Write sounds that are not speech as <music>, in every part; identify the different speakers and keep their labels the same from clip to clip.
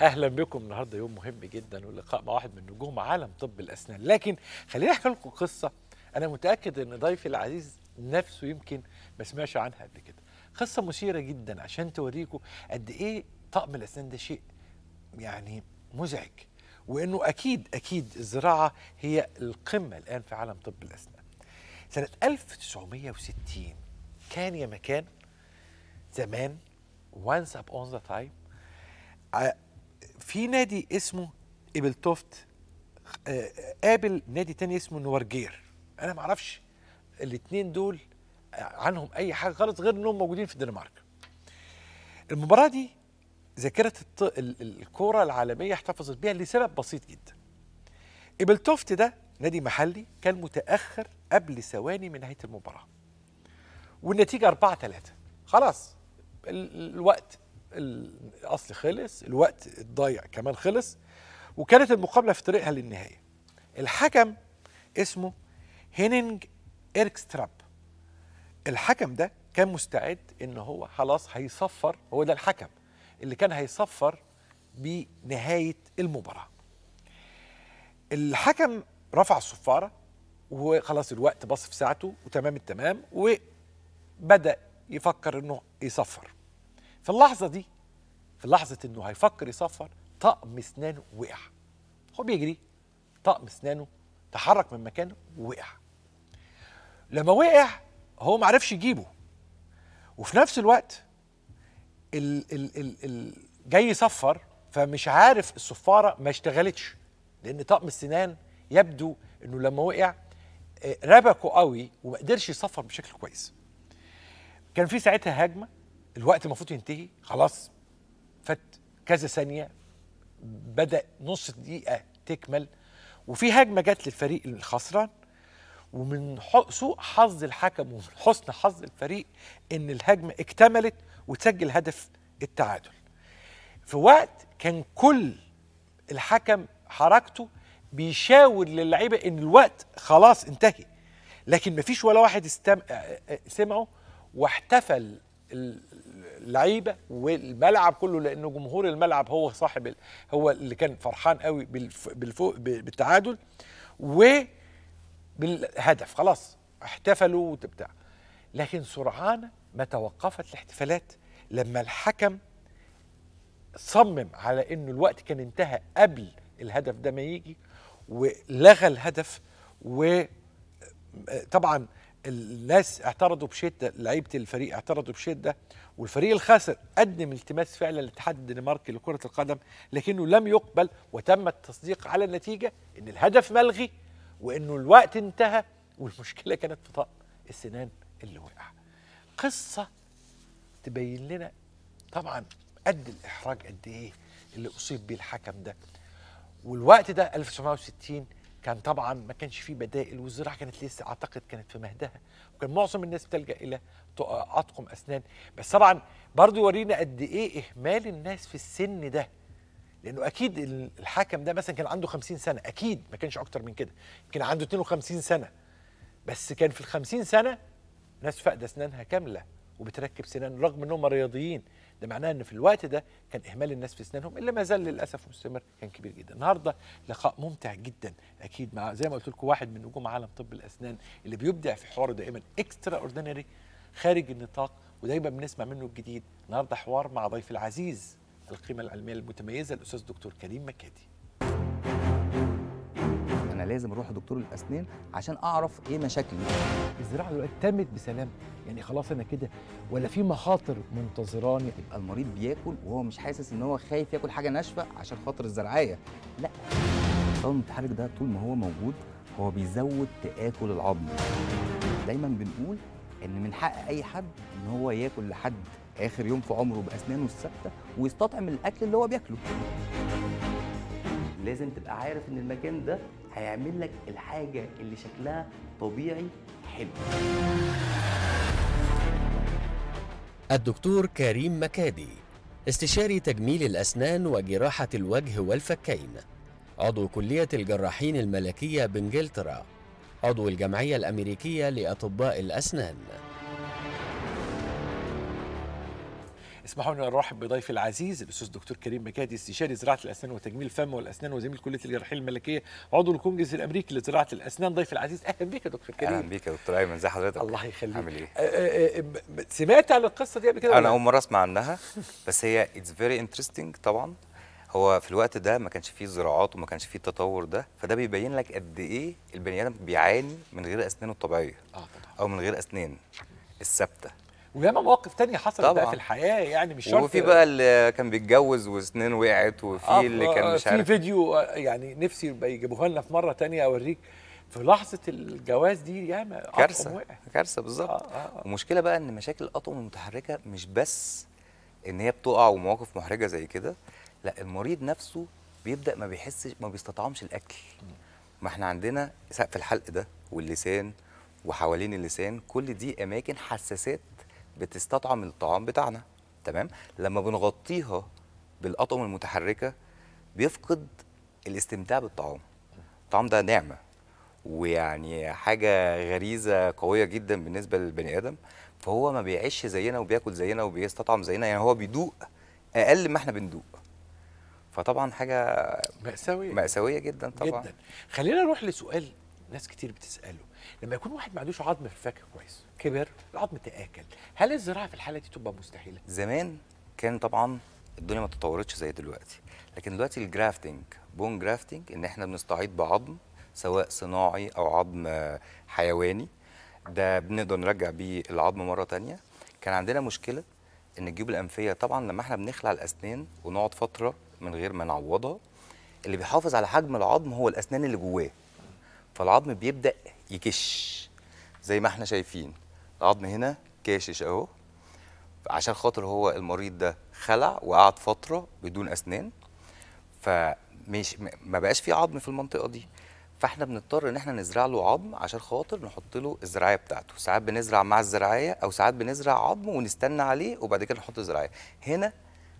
Speaker 1: اهلا بكم النهارده يوم مهم جدا واللقاء مع واحد من نجوم عالم طب الاسنان لكن خليني احكي لكم قصه انا متاكد ان ضيفي العزيز نفسه يمكن ما سمعش عنها قبل كده قصه مثيره جدا عشان توريكم قد ايه طقم الاسنان ده شيء يعني مزعج وانه اكيد اكيد الزراعه هي القمه الان في عالم طب الاسنان سنه 1960 كان يا مكان زمان once upon the time آه، في نادي اسمه توفت آه، آه، قابل نادي تاني اسمه نورجير انا ما اعرفش الاثنين دول آه، عنهم اي حاجه خالص غير انهم موجودين في الدنمارك المباراه دي ذاكره الط... الكوره العالميه احتفظت بيها لسبب بسيط جدا توفت ده نادي محلي كان متاخر قبل ثواني من نهايه المباراه والنتيجه 4 3 خلاص الوقت الاصل خلص الوقت الضايع كمان خلص وكانت المقابله في طريقها للنهايه الحكم اسمه هينينج ايركستراب الحكم ده كان مستعد ان هو خلاص هيصفر هو ده الحكم اللي كان هيصفر بنهايه المباراه الحكم رفع الصفاره وخلاص الوقت بص في ساعته وتمام التمام وبدا يفكر انه يصفر في اللحظه دي في لحظه انه هيفكر يصفر طقم اسنانه وقع هو بيجري طقم اسنانه تحرك من مكانه ووقع لما وقع هو ما عرفش يجيبه وفي نفس الوقت ال ال ال ال جاي يصفر فمش عارف الصفاره ما اشتغلتش لان طقم السنان يبدو انه لما وقع آه، ربكه قوي وما قدرش يصفر بشكل كويس كان في ساعتها هجمه الوقت المفروض ينتهي خلاص فات كذا ثانيه بدا نص دقيقه تكمل وفي هجمه جت للفريق الخسران ومن سوء حظ الحكم ومن حسن حظ الفريق ان الهجمه اكتملت وتسجل هدف التعادل في وقت كان كل الحكم حركته بيشاور للعيبه ان الوقت خلاص انتهي لكن مفيش ولا واحد استم... سمعه واحتفل اللعيبه والملعب كله لانه جمهور الملعب هو صاحب هو اللي كان فرحان قوي بالفوق بالتعادل وبالهدف خلاص احتفلوا وبتاع لكن سرعان ما توقفت الاحتفالات لما الحكم صمم على انه الوقت كان انتهى قبل الهدف ده ما يجي ولغى الهدف وطبعا الناس اعترضوا بشده لعيبه الفريق اعترضوا بشده والفريق الخاسر قدم التماس فعلا لاتحاد الدنمارك لكره القدم لكنه لم يقبل وتم التصديق على النتيجه ان الهدف ملغي وانه الوقت انتهى والمشكله كانت في طقم السنان اللي وقع قصه تبين لنا طبعا قد الاحراج قد ايه اللي اصيب بيه الحكم ده والوقت ده 1960 كان طبعا ما كانش فيه بدائل والزراعه كانت لسه اعتقد كانت في مهدها وكان معظم الناس بتلجا الى اطقم اسنان بس طبعا برضو يورينا قد ايه اهمال الناس في السن ده لانه اكيد الحاكم ده مثلا كان عنده 50 سنه اكيد ما كانش اكتر من كده يمكن عنده 52 سنه بس كان في ال 50 سنه ناس فاقده اسنانها كامله وبتركب سنان رغم انهم رياضيين ده معناه ان في الوقت ده كان اهمال الناس في اسنانهم اللي ما زال للاسف مستمر كان كبير جدا النهارده لقاء ممتع جدا اكيد مع زي ما قلت لكم واحد من نجوم عالم طب الاسنان اللي بيبدع في حواره دائما اكسترا اوردينري خارج النطاق ودايما بنسمع منه الجديد النهارده حوار مع ضيف العزيز القيمه العلميه المتميزه الاستاذ دكتور كريم مكادي
Speaker 2: انا لازم اروح لدكتور الاسنان عشان اعرف ايه مشاكلي الزراعه دلوقتي تمت بسلام يعني خلاص انا كده ولا في مخاطر منتظراني يبقى المريض بياكل وهو مش حاسس ان هو خايف ياكل حاجه ناشفه عشان خاطر الزرعيه لا طبعا المتحرك ده طول ما هو موجود هو بيزود تاكل العظم دايما بنقول ان من حق اي حد ان هو ياكل لحد اخر يوم في عمره باسنانه الثابته ويستطعم الاكل اللي هو بياكله لازم تبقى عارف ان المكان ده هيعمل لك الحاجه اللي شكلها طبيعي حلو
Speaker 1: الدكتور كريم مكادي استشاري تجميل الأسنان وجراحة الوجه والفكين عضو كلية الجراحين الملكية بإنجلترا عضو الجمعية الأمريكية لأطباء الأسنان اسمحوا لي نرحب بضيفي العزيز الاستاذ دكتور كريم مكادي استشاري زراعه الاسنان وتجميل الفم والاسنان وزميل كليه الجراحيه الملكيه عضو الكونجرس الامريكي لزراعه الاسنان ضيفي العزيز اهلا بك يا دكتور كريم اهلا
Speaker 2: بيك يا دكتور ايمن ازي حضرتك الله يخليك عامل ايه
Speaker 1: أه، أه، أه، سمعت عن القصه دي قبل كده انا اول
Speaker 2: مره اسمع عنها بس هي اتس فيري انترستنج طبعا هو في الوقت ده ما كانش فيه زراعات وما كانش فيه التطور ده فده بيبين لك قد ايه البني ادم بيعاني من غير اسنانه الطبيعيه اه طبعا او من غير اسنان الثابته
Speaker 1: وياما مواقف تانية حصلت بقى في الحياه يعني مش شرط وفي بقى
Speaker 2: اللي كان بيتجوز وسنين وقعت وفي آه اللي كان آه، مش عارف في
Speaker 1: فيديو آه، يعني نفسي يبقى يجيبوها لنا في مره تانية اوريك في لحظه الجواز دي ياما كارثه
Speaker 2: كارثه بالظبط آه آه. المشكله آه. بقى ان مشاكل الاطقم المتحركه مش بس ان هي بتقع ومواقف محرجه زي كده لا المريض نفسه بيبدا ما بيحسش ما بيستطعمش الاكل ما احنا عندنا سقف الحلق ده واللسان وحوالين اللسان كل دي اماكن حساسات بتستطعم الطعام بتاعنا تمام لما بنغطيها بالاطعمه المتحركه بيفقد الاستمتاع بالطعام الطعام ده نعمه ويعني حاجه غريزه قويه جدا بالنسبه للبني ادم فهو ما بيعيش زينا وبياكل زينا وبيستطعم زينا يعني هو بيدوق اقل ما احنا بندوق فطبعا حاجه مأساوية مأساوية جدا طبعا جدا
Speaker 1: خلينا نروح لسؤال ناس كتير بتسأله لما يكون واحد ما عندوش عظم في الفك كويس كبر العظم تاكل هل الزراعه في الحاله دي تبقى مستحيله
Speaker 2: زمان كان طبعا الدنيا ما تطورتش زي دلوقتي لكن دلوقتي الجرافتنج بون جرافتنج ان احنا بنستعيد بعظم سواء صناعي او عظم آه، حيواني ده بنقدر نرجع بيه العظم مره تانية كان عندنا مشكله ان الجيوب الانفيه طبعا لما احنا بنخلع الاسنان ونقعد فتره من غير ما نعوضها اللي بيحافظ على حجم العظم هو الاسنان اللي جواه فالعظم بيبدا يكش زي ما احنا شايفين العظم هنا كاشش اهو عشان خاطر هو المريض ده خلع وقعد فتره بدون اسنان فمش ما بقاش في عظم في المنطقه دي فاحنا بنضطر ان احنا نزرع له عظم عشان خاطر نحط له الزراعيه بتاعته ساعات بنزرع مع الزراعيه او ساعات بنزرع عظم ونستنى عليه وبعد كده نحط الزراعيه هنا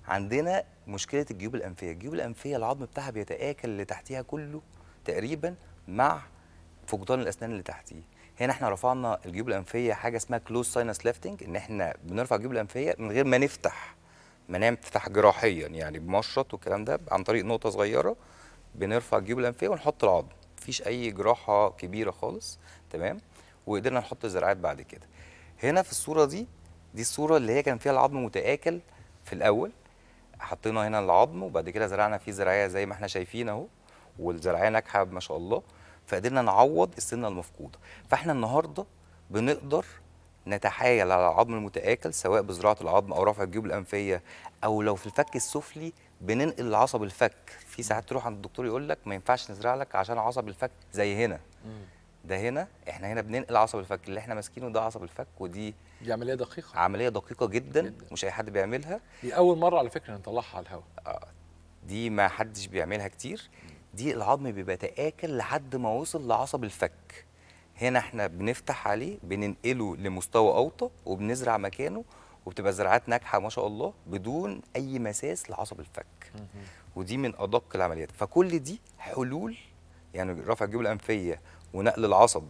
Speaker 2: عندنا مشكله الجيوب الانفيه الجيوب الانفيه العظم بتاعها بيتاكل اللي تحتيها كله تقريبا مع فقدان الاسنان اللي تحتيه هنا احنا رفعنا الجيوب الانفيه حاجه اسمها كلوز ساينس ليفتنج ان احنا بنرفع الجيوب الانفيه من غير ما نفتح منام تفتح جراحيا يعني بمشرط والكلام ده عن طريق نقطه صغيره بنرفع الجيوب الانفيه ونحط العظم مفيش اي جراحه كبيره خالص تمام وقدرنا نحط زراعات بعد كده هنا في الصوره دي دي الصوره اللي هي كان فيها العظم متاكل في الاول حطينا هنا العظم وبعد كده زرعنا فيه زراعيه زي ما احنا شايفين اهو والزراعيه ناجحه ما شاء الله فقدرنا نعوض السنه المفقوده فاحنا النهارده بنقدر نتحايل على العظم المتآكل سواء بزراعة العظم أو رفع الجيوب الأنفية أو لو في الفك السفلي بننقل لعصب الفك في ساعات تروح عند الدكتور يقول لك ما ينفعش نزرع لك عشان عصب الفك زي هنا ده هنا احنا هنا بننقل عصب الفك اللي احنا ماسكينه ده عصب الفك ودي دي عمليه دقيقه عمليه دقيقه جدا, جداً. مش اي حد بيعملها دي اول مره على فكره نطلعها على الهواء آه دي ما حدش بيعملها كتير مم. دي العظم بيبقى تاكل لحد ما وصل لعصب الفك هنا احنا بنفتح عليه بننقله لمستوى اوطى وبنزرع مكانه وبتبقى زراعات ناجحه ما شاء الله بدون اي مساس لعصب الفك ودي من ادق العمليات فكل دي حلول يعني رفع الجيوب الانفيه ونقل العصب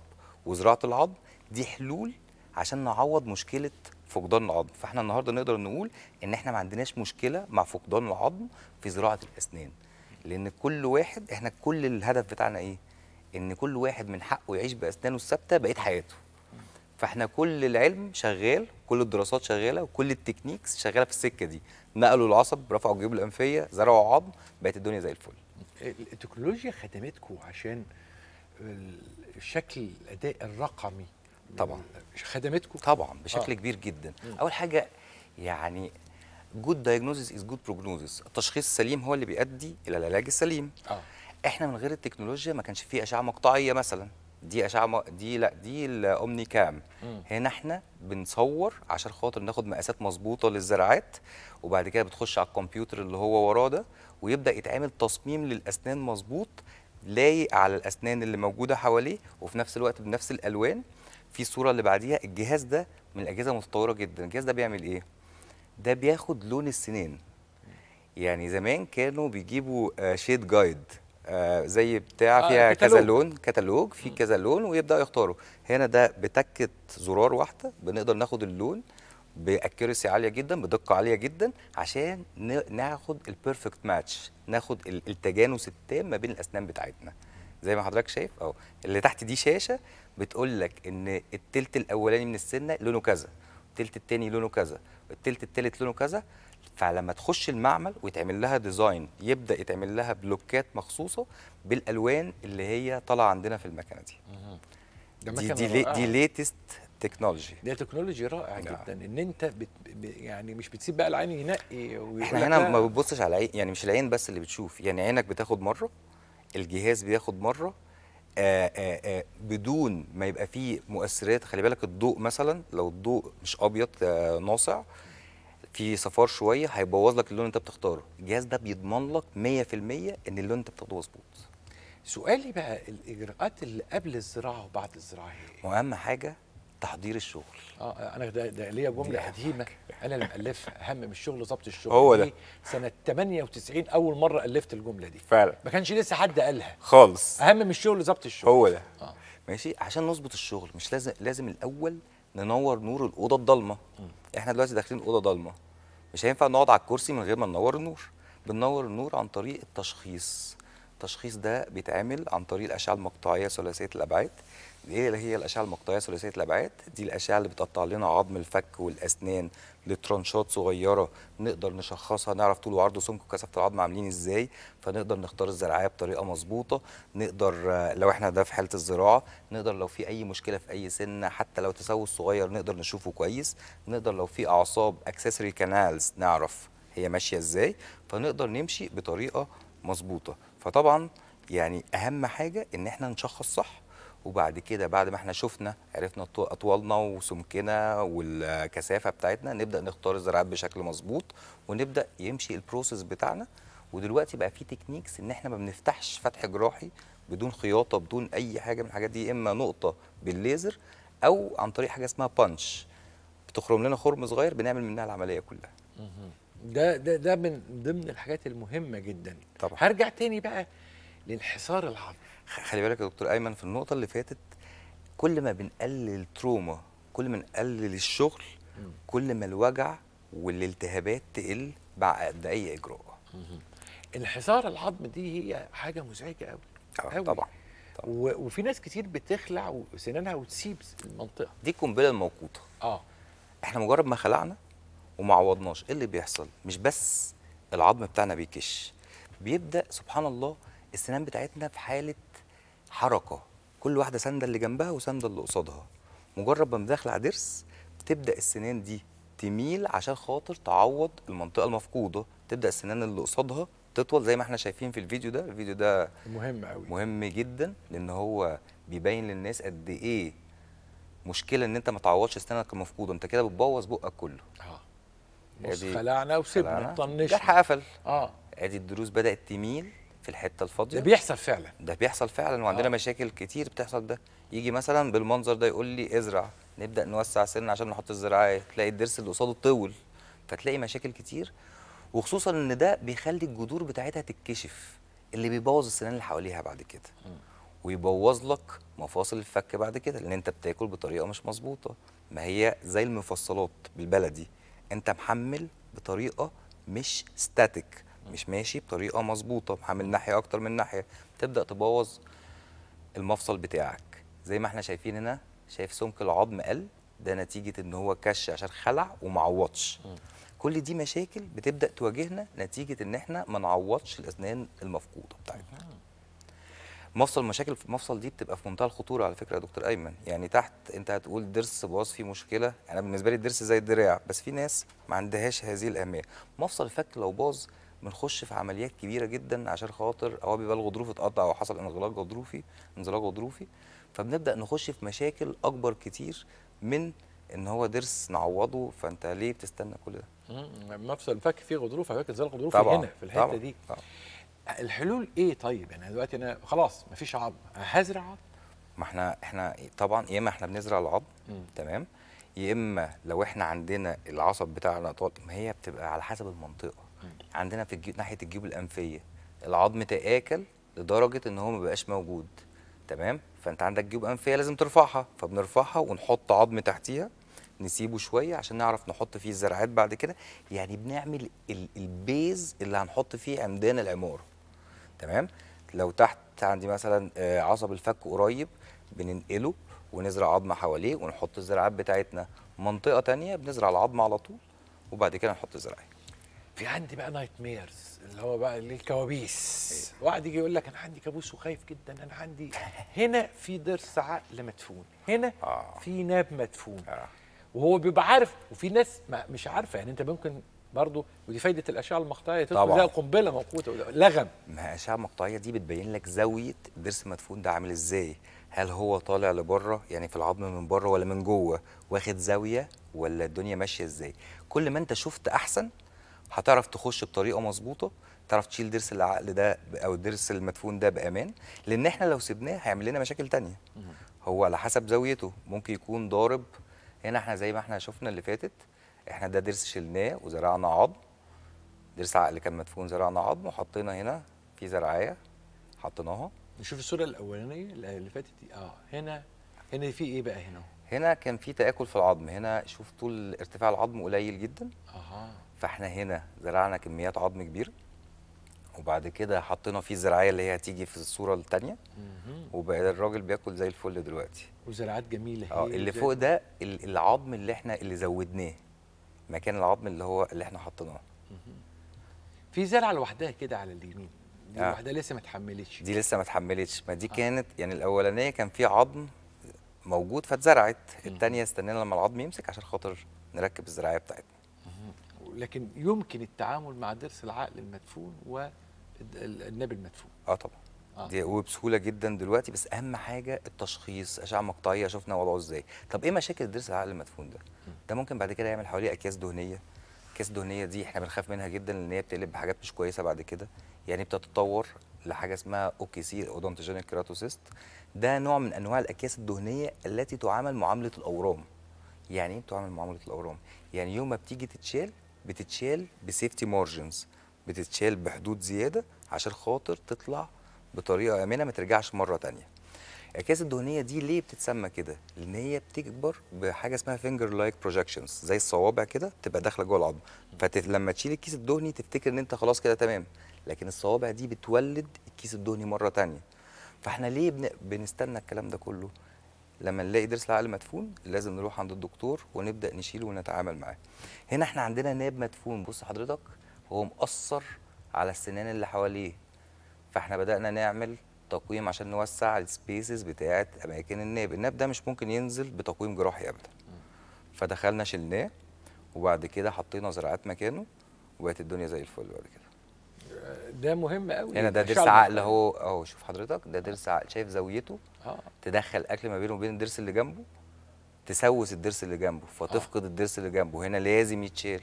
Speaker 2: وزراعه العظم دي حلول عشان نعوض مشكله فقدان العظم فاحنا النهارده نقدر نقول ان احنا ما عندناش مشكله مع فقدان العظم في زراعه الاسنان لان كل واحد احنا كل الهدف بتاعنا ايه ان كل واحد من حقه يعيش باسنانه الثابته بقيه حياته فاحنا كل العلم شغال كل الدراسات شغاله وكل التكنيكس شغاله في السكه دي نقلوا العصب رفعوا الجيوب الانفيه زرعوا عظم بقت الدنيا زي الفل
Speaker 1: التكنولوجيا خدمتكم عشان الشكل الاداء الرقمي طبعا خدمتكم طبعا بشكل آه. كبير
Speaker 2: جدا اول حاجه يعني جود diagnosis از جود prognosis التشخيص السليم هو اللي بيؤدي الى العلاج السليم اه احنا من غير التكنولوجيا ما كانش فيه اشعه مقطعيه مثلا دي اشعه م... دي لا دي الاومني كام م. هنا احنا بنصور عشان خاطر ناخد مقاسات مظبوطه للزراعات وبعد كده بتخش على الكمبيوتر اللي هو وراه ده ويبدا يتعمل تصميم للاسنان مظبوط لايق على الاسنان اللي موجوده حواليه وفي نفس الوقت بنفس الالوان في الصوره اللي بعديها الجهاز ده من الاجهزه المتطوره جدا الجهاز ده بيعمل ايه ده بياخد لون السنين يعني زمان كانوا بيجيبوا شيد آه، جايد آه، زي بتاع آه، فيها كذا لون كتالوج في كذا لون ويبداوا يختاروا هنا ده بتكه زرار واحده بنقدر ناخد اللون باكيرسي عاليه جدا بدقه عاليه جدا عشان ناخد البيرفكت ماتش ناخد التجانس التام ما بين الاسنان بتاعتنا زي ما حضرتك شايف اهو اللي تحت دي شاشه بتقول لك ان التلت الاولاني من السنه لونه كذا التلت التاني لونه كذا التلت التالت لونه كذا فلما تخش المعمل ويتعمل لها ديزاين يبدا يتعمل لها بلوكات مخصوصه بالالوان اللي هي طالعه عندنا في المكنه دي دي دي, دي ليتست تكنولوجي
Speaker 1: ده تكنولوجي رائع نعم. جدا ان انت بت... يعني مش بتسيب بقى العين ينقي احنا هنا ما
Speaker 2: بتبصش على عين يعني مش العين بس اللي بتشوف يعني عينك بتاخد مره الجهاز بياخد مره آآ آه، آآ آه، آه، بدون ما يبقى فيه مؤثرات خلي بالك الضوء مثلا لو الضوء مش ابيض ناصع في صفار شويه هيبوظ لك اللون اللي انت بتختاره الجهاز ده بيضمن لك 100% ان اللون انت بتاخده مظبوط
Speaker 1: سؤالي بقى الاجراءات اللي قبل الزراعه وبعد الزراعه هي إيه؟ اهم حاجه
Speaker 2: تحضير الشغل
Speaker 1: اه انا ده, ده ليا جمله قديمه انا اللي مالفها هم من الشغل ظبط الشغل هو ده سنه 98 اول مره الفت الجمله دي فعلا ما كانش لسه حد قالها خالص اهم من الشغل ظبط الشغل هو ده
Speaker 2: آه. ماشي عشان نظبط الشغل مش لازم لازم الاول ننور نور الاوضه الضلمه احنا دلوقتي داخلين اوضه ضلمه مش هينفع نقعد على الكرسي من غير ما ننور النور بننور النور عن طريق التشخيص التشخيص ده بيتعمل عن طريق الاشعه المقطعيه ثلاثيه الابعاد ايه اللي هي الاشعه المقطعيه ثلاثيه الابعاد دي الاشعه اللي بتقطع لنا عظم الفك والاسنان لترانشات صغيره نقدر نشخصها نعرف طول وعرض وسمك وكثافه العظم عاملين ازاي فنقدر نختار الزراعه بطريقه مظبوطه نقدر لو احنا ده في حاله الزراعه نقدر لو في اي مشكله في اي سنه حتى لو تسوس صغير نقدر نشوفه كويس نقدر لو في اعصاب اكسسوري كانالز نعرف هي ماشيه ازاي فنقدر نمشي بطريقه مظبوطه فطبعا يعني اهم حاجه ان احنا نشخص صح وبعد كده بعد ما احنا شفنا عرفنا اطوالنا وسمكنا والكثافه بتاعتنا نبدا نختار الزراعات بشكل مظبوط ونبدا يمشي البروسيس بتاعنا ودلوقتي بقى في تكنيكس ان احنا ما بنفتحش فتح جراحي بدون خياطه بدون اي حاجه من الحاجات دي اما نقطه بالليزر او عن طريق حاجه اسمها بانش بتخرم لنا خرم صغير بنعمل منها العمليه كلها
Speaker 1: ده ده ده من ضمن الحاجات المهمه جدا
Speaker 2: طبعا هرجع تاني بقى للحصار العظمي خلي بالك يا دكتور ايمن في النقطه اللي فاتت كل ما بنقلل تروما كل ما نقلل الشغل كل ما الوجع والالتهابات تقل بعد اي اجراء
Speaker 1: انحسار العظم دي هي حاجه مزعجه قوي قوي آه، طبعا, طبعًا. وفي ناس كتير بتخلع سنانها وتسيب المنطقه دي القنبله الموقوته اه احنا
Speaker 2: مجرد ما خلعنا وما عوضناش ايه اللي بيحصل مش بس العظم بتاعنا بيكش بيبدا سبحان الله السنان بتاعتنا في حاله حركه كل واحده سنده اللي جنبها وسنده اللي قصادها مجرد ما داخله على ضرس بتبدا السنان دي تميل عشان خاطر تعوض المنطقه المفقوده تبدا السنان اللي قصادها تطول زي ما احنا شايفين في الفيديو ده الفيديو ده مهم قوي مهم جدا لان هو بيبين للناس قد ايه مشكله ان انت ما تعوضش سنانك المفقوده انت كده بتبوظ بقك كله اه, آه، بص خلعنا وسيبنا طنشنا جرح
Speaker 1: قفل اه
Speaker 2: ادي آه، الضروس بدات تميل الحته الفاضيه ده بيحصل فعلا ده بيحصل فعلا وعندنا آه. مشاكل كتير بتحصل ده يجي مثلا بالمنظر ده يقول لي ازرع نبدا نوسع سن عشان نحط الزراعه تلاقي الضرس اللي قصاده طول فتلاقي مشاكل كتير وخصوصا ان ده بيخلي الجذور بتاعتها تتكشف اللي بيبوظ السنان اللي حواليها بعد كده ويبوظ لك مفاصل الفك بعد كده لان انت بتاكل بطريقه مش مظبوطه ما هي زي المفصلات بالبلدي انت محمل بطريقه مش ستاتيك مش ماشي بطريقه مظبوطه حامل ناحيه اكتر من ناحيه تبدا تبوظ المفصل بتاعك زي ما احنا شايفين هنا شايف سمك العظم قل ده نتيجه ان هو كش عشان خلع ومعوضش كل دي مشاكل بتبدا تواجهنا نتيجه ان احنا ما نعوضش الاسنان المفقوده بتاعتنا مفصل مشاكل في المفصل دي بتبقى في منتهى الخطوره على فكره يا دكتور ايمن يعني تحت انت هتقول ضرس باظ فيه مشكله انا بالنسبه لي الضرس زي الدراع بس في ناس ما عندهاش هذه الاهميه مفصل الفك لو باظ بنخش في عمليات كبيره جدا عشان خاطر او بيبقى الغضروف اتقطع او حصل انغلاق غضروفي انزلاق غضروفي فبنبدا نخش في مشاكل اكبر كتير من ان هو ضرس نعوضه فانت ليه بتستنى كل
Speaker 1: ده؟ مفصل فك فيه غضروف على فكره انزلاق غضروفي هنا في الحته طبعًا دي طبعًا. الحلول ايه طيب؟ يعني دلوقتي انا خلاص مفيش عظم هزرع عظم
Speaker 2: ما احنا احنا طبعا يا اما احنا بنزرع العظم تمام يا اما لو احنا عندنا العصب بتاعنا طال ما هي بتبقى على حسب المنطقه عندنا في الجيب ناحيه الجيوب الانفيه العظم تاكل لدرجه ان هو ما بقاش موجود تمام فانت عندك جيوب انفيه لازم ترفعها فبنرفعها ونحط عظم تحتيها نسيبه شويه عشان نعرف نحط فيه الزرعات بعد كده يعني بنعمل البيز اللي هنحط فيه عمدان العماره تمام لو تحت عندي مثلا آه، عصب الفك قريب بننقله ونزرع عظمه حواليه ونحط الزراعات بتاعتنا منطقه ثانيه بنزرع العظمه على طول وبعد كده نحط الزراعات
Speaker 1: في عندي بقى نايت ميرز اللي هو بقى اللي الكوابيس إيه؟ واحد يجي يقول لك انا عندي كابوس وخايف جدا انا عندي <laughs> هنا في ضرس عقل مدفون هنا آه. في ناب مدفون آه. وهو بيبقى عارف وفي ناس ما مش عارفه يعني انت ممكن برضه ودي فايده الاشعه المقطعيه تدخل زي القنبله موقوته لغم ما هي الاشعه
Speaker 2: المقطعيه دي بتبين لك زاويه الضرس المدفون ده عامل ازاي هل هو طالع لبره يعني في العظم من بره ولا من جوه واخد زاويه ولا الدنيا ماشيه ازاي كل ما انت شفت احسن هتعرف تخش بطريقه مظبوطه تعرف تشيل ضرس العقل ده او الضرس المدفون ده بامان لان احنا لو سبناه هيعمل لنا مشاكل تانية هو على حسب زاويته ممكن يكون ضارب هنا احنا زي ما احنا شفنا اللي فاتت احنا ده ضرس شلناه وزرعنا عظم ضرس عقل كان مدفون زرعنا عظم وحطينا هنا في زرعايه حطيناها
Speaker 1: نشوف الصوره الاولانيه اللي فاتت دي اه هنا هنا في ايه بقى هنا
Speaker 2: هنا كان في تاكل في العظم هنا شوف طول ارتفاع العظم قليل جدا اها فاحنا هنا زرعنا كميات عظم كبيره وبعد كده حطينا فيه الزراعيه اللي هي هتيجي في الصوره الثانيه وبقى الراجل بياكل زي الفل دلوقتي
Speaker 1: وزراعات جميله
Speaker 2: اه اللي فوق ده العظم اللي احنا اللي زودناه مكان العظم اللي هو اللي احنا حطيناه
Speaker 1: في زرعه لوحدها كده على اليمين دي آه. لوحدها لسه ما اتحملتش
Speaker 2: دي لسه ما اتحملتش ما دي آه. كانت يعني الاولانيه كان في عظم موجود فاتزرعت الثانيه استنينا لما العظم يمسك عشان خاطر نركب الزراعيه بتاعتنا
Speaker 1: لكن يمكن التعامل مع ضرس العقل المدفون والنبي المدفون
Speaker 2: اه طبعا آه. دي وبسهوله جدا دلوقتي بس اهم حاجه التشخيص اشعه مقطعيه شفنا وضعه ازاي طب ايه مشاكل درس العقل المدفون ده ده ممكن بعد كده يعمل حواليه اكياس دهنيه الاكياس الدهنيه دي احنا بنخاف منها جدا لان هي بتقلب حاجات مش كويسه بعد كده يعني بتتطور لحاجه اسمها اوكي سي اودونتوجينيك كراتوسيست ده نوع من انواع الاكياس الدهنيه التي تعامل معامله الاورام يعني ايه بتعامل معامله الاورام يعني يوم ما بتيجي تتشال بتتشال بسيفتي مارجنز بتتشال بحدود زياده عشان خاطر تطلع بطريقه امنه ما ترجعش مره ثانيه الاكياس الدهنيه دي ليه بتتسمى كده لان هي بتكبر بحاجه اسمها فينجر لايك بروجكشنز زي الصوابع كده تبقى داخله جوه العظم فلما تشيل الكيس الدهني تفتكر ان انت خلاص كده تمام لكن الصوابع دي بتولد الكيس الدهني مره ثانيه فاحنا ليه بن... بنستنى الكلام ده كله لما نلاقي ضرس العقل مدفون لازم نروح عند الدكتور ونبدا نشيله ونتعامل معاه هنا احنا عندنا ناب مدفون بص حضرتك هو مقصر على السنان اللي حواليه فاحنا بدانا نعمل تقويم عشان نوسع السبيسز بتاعه اماكن الناب الناب ده مش ممكن ينزل بتقويم جراحي ابدا فدخلنا شلناه وبعد كده حطينا زراعات مكانه وبقت الدنيا زي الفل بعد كده
Speaker 1: ده مهم قوي هنا ده ضرس عقل
Speaker 2: اهو اهو شوف حضرتك ده ضرس عقل شايف زاويته آه. تدخل اكل ما بينه وبين الضرس اللي جنبه تسوس الضرس اللي جنبه فتفقد آه. الضرس اللي جنبه هنا لازم يتشال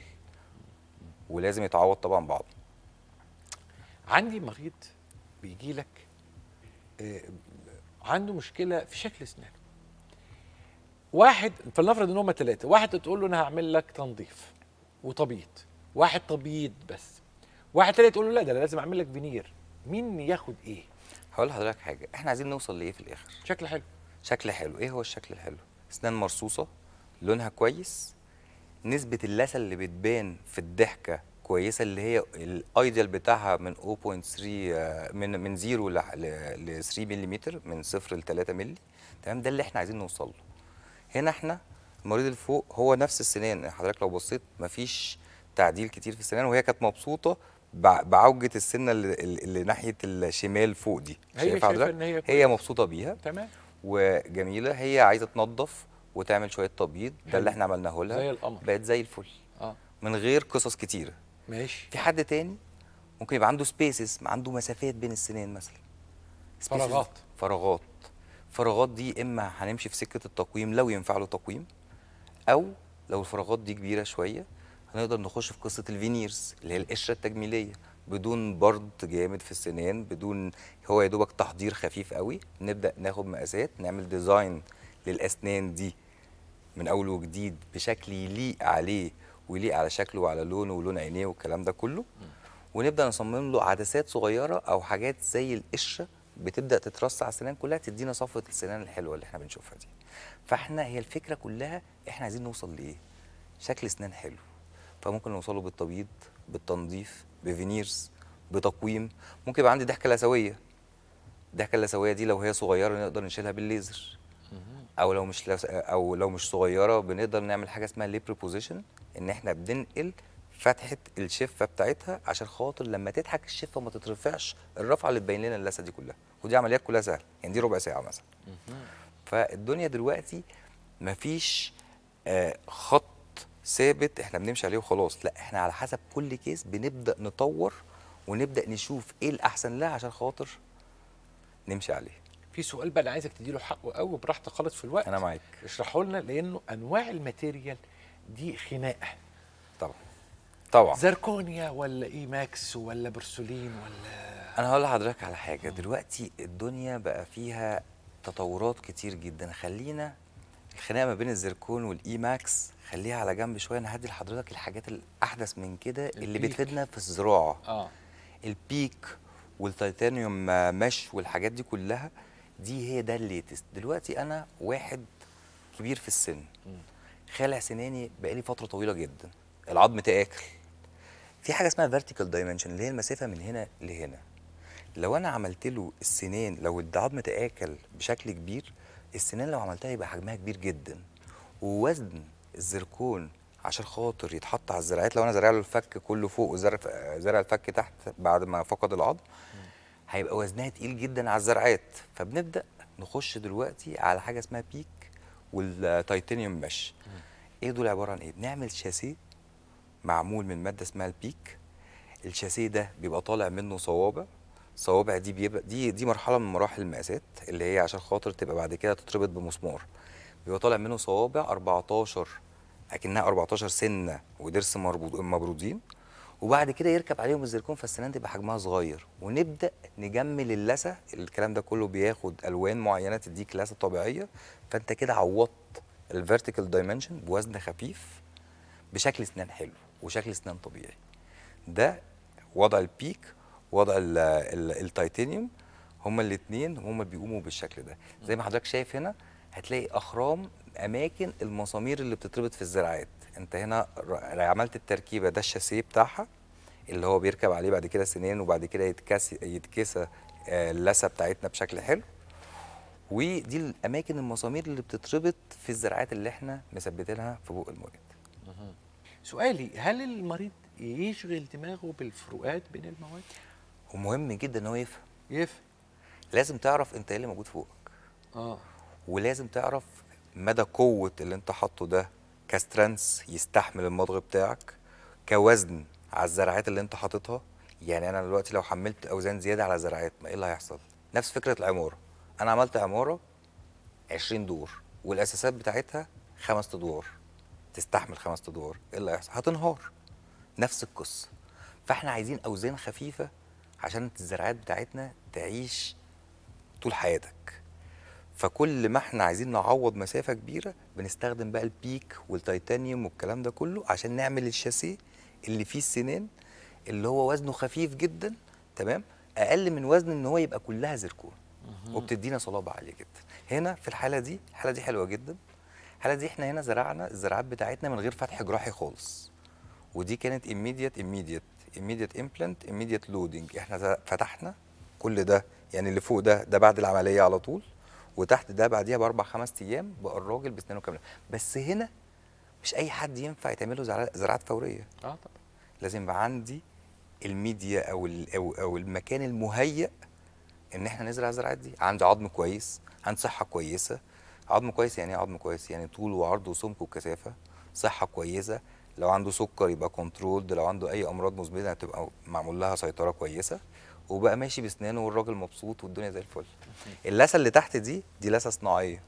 Speaker 2: ولازم يتعوض طبعا بعضه
Speaker 1: عندي مريض بيجي لك آه، عنده مشكله في شكل اسنانه واحد فلنفرض ان هم ثلاثه واحد تقول له انا هعمل لك تنظيف وتبييض واحد تبييض بس واحد تاني تقول له لا ده انا لازم اعمل لك فينير مين ياخد ايه هقول لحضرتك حاجه احنا عايزين نوصل لايه في الاخر شكل حلو
Speaker 2: شكل حلو ايه هو الشكل الحلو اسنان مرصوصه لونها كويس نسبه اللثه اللي بتبان في الضحكه كويسه اللي هي الايديال بتاعها من 0.3 آه، من من 0 ل 3 ملم من 0 ل 3 ملي تمام ده اللي احنا عايزين نوصل له هنا احنا المريض اللي فوق هو نفس السنان حضرتك لو بصيت مفيش تعديل كتير في السنان وهي كانت مبسوطه بعوجه السنه اللي, اللي ناحيه الشمال فوق دي هي شايفه ان هي هي مبسوطه بيها تمام وجميله هي عايزه تنظف وتعمل شويه تبييض ده اللي احنا عملناه لها زي القمر بقت زي الفل اه من غير قصص كتيره ماشي في حد تاني ممكن يبقى عنده سبيسز عنده مسافات بين السنين مثلا فراغات فراغات الفراغات دي اما هنمشي في سكه التقويم لو ينفع له تقويم او لو الفراغات دي كبيره شويه نقدر نخش في قصه الفينيرز اللي هي القشره التجميليه بدون برد جامد في السنان بدون هو يا دوبك تحضير خفيف قوي نبدا ناخد مقاسات نعمل ديزاين للاسنان دي من اول وجديد بشكل يليق عليه ويليق على شكله وعلى لونه ولون عينيه والكلام ده كله ونبدا نصمم له عدسات صغيره او حاجات زي القشره بتبدا تترص على السنان كلها تدينا صفوه السنان الحلوه اللي احنا بنشوفها دي فاحنا هي الفكره كلها احنا عايزين نوصل لايه شكل سنان حلو فممكن نوصله بالتبييض بالتنظيف بفينيرز بتقويم ممكن يبقى عندي ضحكه لثويه الضحكه اللثويه دي لو هي صغيره نقدر نشيلها بالليزر او لو مش لس... او لو مش صغيره بنقدر نعمل حاجه اسمها ليبر بوزيشن ان احنا بننقل فتحه الشفه بتاعتها عشان خاطر لما تضحك الشفه ما تترفعش الرفعه اللي تبين لنا اللثه دي كلها ودي عمليات كلها سهله يعني دي ربع ساعه مثلا فالدنيا دلوقتي مفيش فيش آه، خط ثابت احنا بنمشي عليه وخلاص لا احنا على حسب كل كيس بنبدا نطور ونبدا نشوف ايه الاحسن
Speaker 1: لها عشان خاطر نمشي عليه في سؤال بقى انا عايزك تديله حقه قوي براحتك خالص في الوقت انا معاك اشرحه لنا لانه انواع الماتيريال دي خناقه طبعا طبعا زركونيا ولا اي ماكس ولا برسولين ولا
Speaker 2: انا هقول لحضرتك على حاجه دلوقتي الدنيا بقى فيها تطورات كتير جدا خلينا الخناقه ما بين الزركون والاي ماكس خليها على جنب شويه انا هدي لحضرتك الحاجات الاحدث من كده اللي بتفيدنا في الزراعه اه البيك والتيتانيوم مش والحاجات دي كلها دي هي ده الليتست دلوقتي انا واحد كبير في السن خالع سناني بقالي فتره طويله جدا العظم تاكل في حاجه اسمها فيرتيكال دايمنشن اللي هي المسافه من هنا لهنا لو انا عملت له السنين لو العظم تاكل بشكل كبير السنان لو عملتها يبقى حجمها كبير جدا ووزن الزركون عشان خاطر يتحط على الزراعات لو انا زارع له الفك كله فوق وزارع الفك تحت بعد ما فقد العظم هيبقى وزنها تقيل جدا على الزرعات فبنبدا نخش دلوقتي على حاجه اسمها بيك والتيتانيوم مش ايه دول عباره عن ايه بنعمل شاسيه معمول من ماده اسمها البيك الشاسيه ده بيبقى طالع منه صوابع صوابع دي بيبقى دي دي مرحله من مراحل المقاسات اللي هي عشان خاطر تبقى بعد كده تتربط بمسمار بيبقى طالع منه صوابع 14 اكنها 14 سنه وضرس مبرودين وبعد كده يركب عليهم الزركون فالسنان تبقى حجمها صغير ونبدا نجمل اللثه الكلام ده كله بياخد الوان معينه تديك لثه طبيعيه فانت كده عوضت الفيرتيكال دايمنشن بوزن خفيف بشكل اسنان حلو وشكل اسنان طبيعي ده وضع البيك وضع التيتانيوم هما الاثنين هما بيقوموا بالشكل ده زي ما حضرتك شايف هنا هتلاقي اخرام اماكن المسامير اللي بتتربط في الزراعات انت هنا عملت التركيبه ده الشاسيه بتاعها اللي هو بيركب عليه بعد كده سنين وبعد كده يتكس يتكسى آه، اللثه بتاعتنا بشكل حلو ودي الاماكن المسامير اللي بتتربط في الزراعات اللي احنا مثبتينها في بق المريض
Speaker 1: سؤالي هل المريض يشغل دماغه بالفروقات بين المواد
Speaker 2: ومهم جدا ان هو يفهم يفهم لازم تعرف انت ايه اللي موجود فوقك اه ولازم تعرف مدى قوه اللي انت حاطه ده كسترنس يستحمل المضغ بتاعك كوزن على الزرعات اللي انت حاططها يعني انا دلوقتي لو حملت اوزان زياده على زرعات ما ايه اللي هيحصل نفس فكره العماره انا عملت عماره 20 دور والاساسات بتاعتها خمس ادوار تستحمل خمس ادوار ايه اللي هيحصل هتنهار نفس القصه فاحنا عايزين اوزان خفيفه عشان الزراعات بتاعتنا تعيش طول حياتك فكل ما احنا عايزين نعوض مسافه كبيره بنستخدم بقى البيك والتيتانيوم والكلام ده كله عشان نعمل الشاسيه اللي فيه السنان اللي هو وزنه خفيف جدا تمام اقل من وزن ان هو يبقى كلها زركون وبتدينا صلابه عاليه جدا هنا في الحاله دي الحاله دي حلوه جدا الحاله دي احنا هنا زرعنا الزراعات بتاعتنا من غير فتح جراحي خالص ودي كانت immediate immediate immediate implant immediate لودنج احنا فتحنا كل ده يعني اللي فوق ده ده بعد العمليه على طول وتحت ده بعديها باربع خمس ايام بقى الراجل باسنانه كامله بس هنا مش اي حد ينفع يتعمل له زراعات فوريه اه طبعا لازم يبقى عندي الميديا او او او المكان المهيأ ان احنا نزرع الزراعات دي عندي عظم كويس عندي صحه كويسه عظم كويس يعني ايه عظم كويس يعني طول وعرض وسمك وكثافه صحه كويسه لو عنده سكر يبقى كنترولد لو عنده اي امراض مزمنه هتبقى معمول لها سيطره كويسه وبقى ماشي باسنانه والراجل مبسوط والدنيا زي الفل اللثه اللي تحت دي دي لثه صناعيه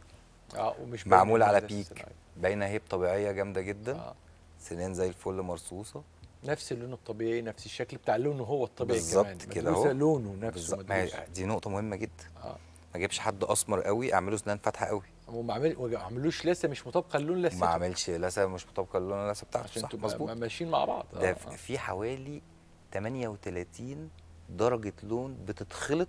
Speaker 1: اه ومش معمول على بيك
Speaker 2: باينه هي طبيعيه جامده جدا آه. سنان زي الفل مرصوصه
Speaker 1: نفس اللون الطبيعي نفس الشكل بتاع لونه هو الطبيعي بالظبط كده اهو لونه نفسه
Speaker 2: دي نقطه مهمه جدا آه. ما اجيبش حد اسمر قوي اعمله سنان فاتحه قوي وما عمل... عملوش لسه مش مطابقه للون لسه ما عملش لسه مش مطابقه للون لسه بتاعته عشان انتوا
Speaker 1: ماشيين مع بعض ده آه. في
Speaker 2: حوالي 38 درجه لون بتتخلط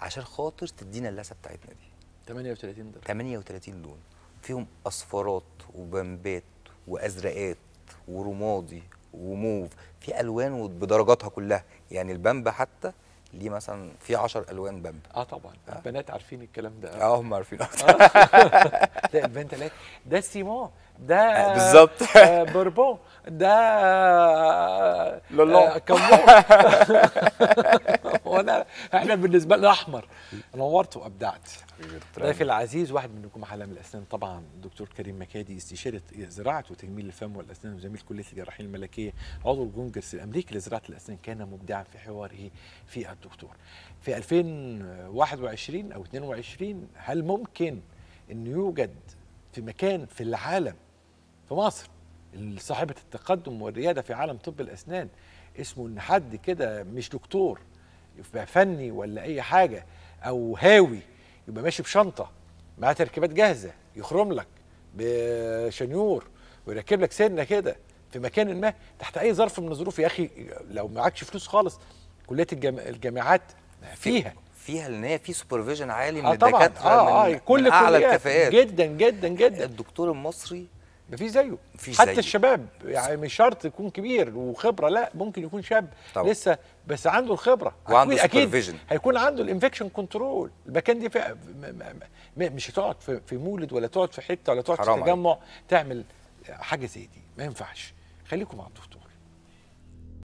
Speaker 2: عشان خاطر تدينا اللسه بتاعتنا دي 38 درجه 38 لون فيهم اصفرات وبمبات وازرقات ورمادي وموف في الوان بدرجاتها كلها يعني البمبه حتى
Speaker 1: ليه مثلا في 10 الوان باب اه طبعا آه. البنات عارفين الكلام ده اه هم عارفين آه. <laughs> لا البنت لا ده سيمون ده آه، آه، بالظبط آه بوربون ده لولو آه كمون <laughs> هو احنا بالنسبه لنا احمر نورت وابدعت ضيفي العزيز واحد منكم عالم الاسنان طبعا الدكتور كريم مكادي استشاره زراعه وتجميل الفم والاسنان وزميل كليه الجراحين الملكيه عضو الكونجرس الامريكي لزراعه الاسنان كان مبدعا في حواره في الدكتور في 2021 او 22 هل ممكن ان يوجد في مكان في العالم في مصر صاحبه التقدم والرياده في عالم طب الاسنان اسمه ان حد كده مش دكتور يبقى فني ولا اي حاجه او هاوي يبقى ماشي بشنطه معاه تركيبات جاهزه يخرم لك بشنيور ويركب لك سنه كده في مكان ما تحت اي ظرف من الظروف يا اخي لو معكش فلوس خالص كليه الجامع الجامعات فيها فيها لان هي في سوبرفيجن عالي آه من آه الدكاتره آه من, آه كل من اعلى الكفاءات جدا جدا جدا الدكتور المصري مفيش زيه مفيش حتى زيه. الشباب يعني مش شرط يكون كبير وخبره لا ممكن يكون شاب طبعا. لسه بس عنده الخبره وعنده اكيد فيجن. هيكون عنده الانفكشن كنترول المكان دي مش هتقعد في مولد ولا تقعد في حته ولا تقعد في تجمع تعمل حاجه زي دي ما ينفعش خليكم مع الدكتور